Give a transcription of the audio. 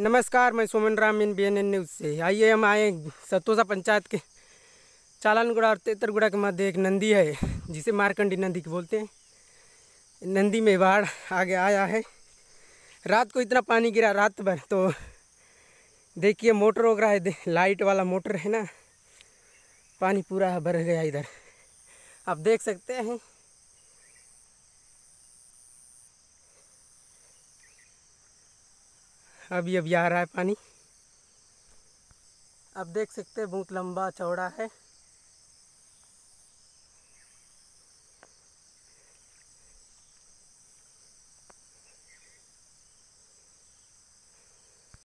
नमस्कार मैं सोमन राम इन बी एन एन न्यूज़ से आइए हम आए सतोसा पंचायत के चालानगुड़ा और तेतरगुड़ा के मध्य एक नंदी है जिसे मारकंडी नंदी के बोलते हैं नंदी में बाढ़ आगे आया है रात को इतना पानी गिरा रात भर तो देखिए मोटर वगैरह है लाइट वाला मोटर है ना पानी पूरा भर गया इधर आप देख सकते हैं अभी अभी आ रहा है पानी आप देख सकते हैं बहुत लंबा चौड़ा है